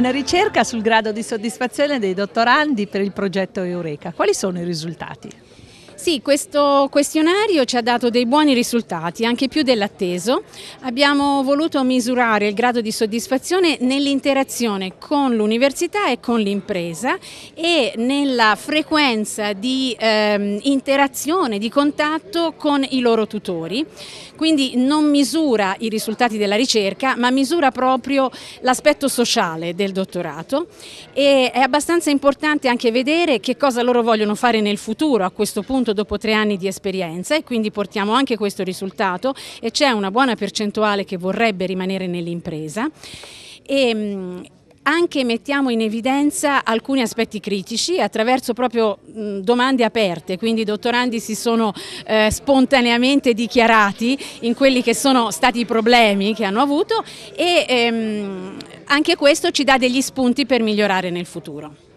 Una ricerca sul grado di soddisfazione dei dottorandi per il progetto Eureka. Quali sono i risultati? Sì, questo questionario ci ha dato dei buoni risultati, anche più dell'atteso. Abbiamo voluto misurare il grado di soddisfazione nell'interazione con l'università e con l'impresa e nella frequenza di ehm, interazione, di contatto con i loro tutori. Quindi non misura i risultati della ricerca, ma misura proprio l'aspetto sociale del dottorato e è abbastanza importante anche vedere che cosa loro vogliono fare nel futuro a questo punto appunto dopo tre anni di esperienza e quindi portiamo anche questo risultato e c'è una buona percentuale che vorrebbe rimanere nell'impresa. E, ehm, anche mettiamo in evidenza alcuni aspetti critici attraverso proprio domande aperte, quindi i dottorandi si sono eh, spontaneamente dichiarati in quelli che sono stati i problemi che hanno avuto e ehm, anche questo ci dà degli spunti per migliorare nel futuro.